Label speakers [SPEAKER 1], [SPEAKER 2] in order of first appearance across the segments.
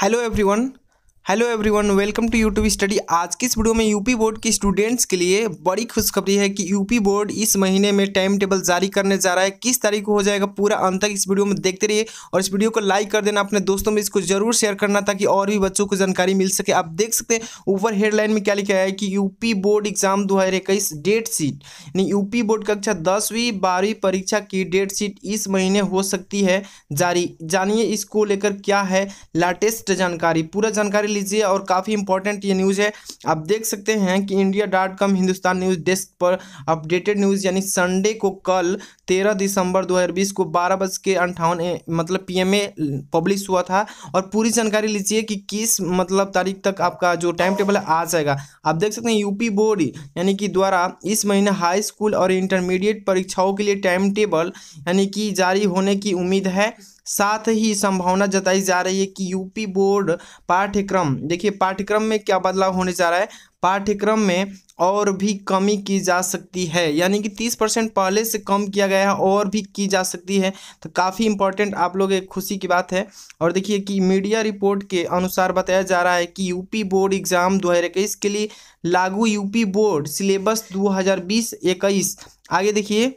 [SPEAKER 1] hello everyone hello everyone welcome to YouTube study आज की इस वीडियो में यूपी बोर्ड के स्टूडेंट्स के लिए बड़ी खुशखबरी है कि यूपी बोर्ड इस महीने में टाइम टेबल जारी करने जा रहा है किस तारीख को हो जाएगा पूरा अंत तक इस वीडियो में देखते रहिए और इस वीडियो को लाइक कर देना अपने दोस्तों में इसको जरूर शेयर करना ताकि और भी बच्चों को जानकारी मिल सके आप देख सकते हैं ऊपर हेडलाइन में क्या लिखा है कि यूपी बोर्ड एग्जाम दो डेट शीट यानी यूपी बोर्ड कक्षा दसवीं बारहवीं परीक्षा की डेट शीट इस महीने हो सकती है जारी जानिए इसको लेकर क्या है लेटेस्ट जानकारी पूरा जानकारी लीजिए और काफ़ी इंपॉर्टेंट ये न्यूज़ है आप देख सकते हैं कि India dot com Hindustan news desk पर अपडेटेड न्यूज़ यानी संडे को कल तेरह दिसंबर 2020 को बारह बज के अंठावन मतलब पीएमए पब्लिश हुआ था और पूरी जानकारी लीजिए कि किस मतलब तारीख तक आपका जो टाइम टेबल है आ जाएगा आप देख सकते हैं यूपी बोर्ड यानी कि द्वारा इस महीने हाई स्कूल और इंटरमीडिएट परीक्षाओं के लिए टाइम टेबल यानी कि जारी होने की उम्मीद है साथ ही संभावना जताई जा रही है कि यूपी बोर्ड पाठ्यक्रम देखिए पाठ्यक्रम में क्या बदलाव होने जा रहा है पाठ्यक्रम में और भी कमी की जा सकती है यानी कि तीस परसेंट पहले से कम किया गया है और भी की जा सकती है तो काफ़ी इंपॉर्टेंट आप लोग एक खुशी की बात है और देखिए कि मीडिया रिपोर्ट के अनुसार बताया जा रहा है कि यूपी बोर्ड एग्ज़ाम दो के लिए लागू यूपी बोर्ड सिलेबस दो हज़ार आगे देखिए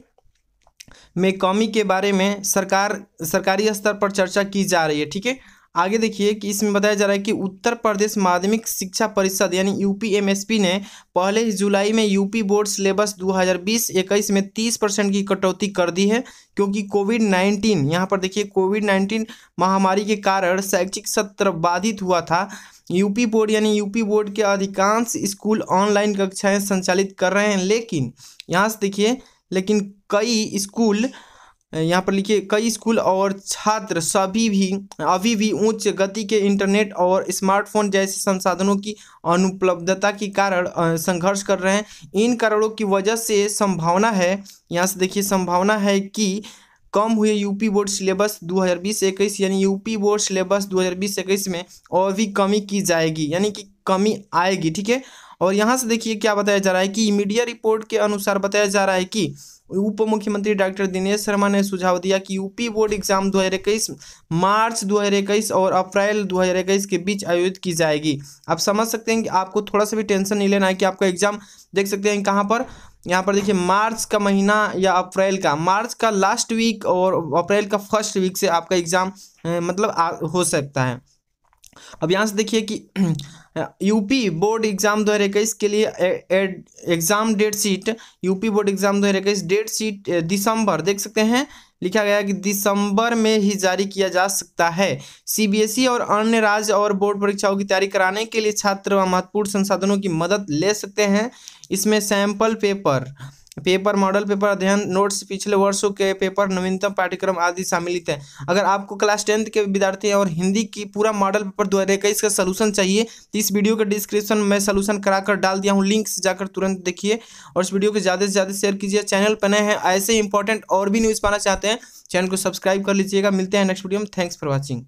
[SPEAKER 1] में कमी के बारे में सरकार सरकारी स्तर पर चर्चा की जा रही है ठीक है आगे देखिए कि इसमें बताया जा रहा है कि उत्तर प्रदेश माध्यमिक शिक्षा परिषद यानी यूपीएमएसपी ने पहले ही जुलाई में यूपी बोर्ड सिलेबस 2020-21 में 30 परसेंट की कटौती कर दी है क्योंकि कोविड 19 यहां पर देखिए कोविड 19 महामारी के कारण शैक्षिक सत्र बाधित हुआ था यूपी बोर्ड यानी यूपी बोर्ड के अधिकांश स्कूल ऑनलाइन कक्षाएँ संचालित कर रहे हैं लेकिन यहाँ से देखिए लेकिन कई स्कूल यहाँ पर लिखिए कई स्कूल और छात्र सभी भी अभी भी उच्च गति के इंटरनेट और स्मार्टफोन जैसे संसाधनों की अनुपलब्धता के कारण संघर्ष कर रहे हैं इन कारणों की वजह से संभावना है यहाँ से देखिए संभावना है कि कम हुए यूपी बोर्ड सिलेबस 2020 हज़ार यानी यूपी बोर्ड सिलेबस 2020 हज़ार में और भी कमी की जाएगी यानी कि कमी आएगी ठीक है और यहाँ से देखिए क्या बताया जा रहा है कि मीडिया रिपोर्ट के अनुसार बताया जा रहा है कि उप मुख्यमंत्री डॉक्टर दिनेश शर्मा ने सुझाव दिया कि यूपी बोर्ड एग्जाम 2021 मार्च 2021 और अप्रैल 2021 के बीच आयोजित की जाएगी आप समझ सकते हैं कि आपको थोड़ा सा भी टेंशन नहीं लेना है कि आपका एग्जाम देख सकते हैं कहाँ पर यहाँ पर देखिए मार्च का महीना या अप्रैल का मार्च का लास्ट वीक और अप्रैल का फर्स्ट वीक से आपका एग्ज़ाम मतलब आ, हो सकता है अब यहाँ से देखिए कि यूपी बोर्ड एग्जाम दो हज़ार इक्कीस के लिए exam date sheet UP board exam दो हज़ार इक्कीस डेट शीट दिसंबर देख सकते हैं लिखा गया कि दिसंबर में ही जारी किया जा सकता है सीबीएसई और अन्य राज्य और बोर्ड परीक्षाओं की तैयारी कराने के लिए छात्र व महत्वपूर्ण संसाधनों की मदद ले सकते हैं इसमें sample paper paper model paper अध्ययन नोट्स पिछले वर्षों के पेपर नवीनतम पाठ्यक्रम आदि सम्मिलित है अगर आपको क्लास टेंथ के विद्यार्थी हैं और हिंदी की पूरा मॉडल पेपर दो हज़ार इक्कीस का सलूशन चाहिए तो इस वीडियो के डिस्क्रिप्शन में सलूशन कराकर डाल दिया हूँ लिंक से जाकर तुरंत देखिए और इस वीडियो को ज़्यादा से ज़्यादा शेयर कीजिए चैनल पर नए हैं ऐसे इंपॉर्टेंट और भी न्यूज़ पाना चाहते हैं चैनल को सब्सक्राइब कर लीजिएगा मिलते हैं नेक्स्ट वीडियो में थैंक्स फॉर वॉचिंग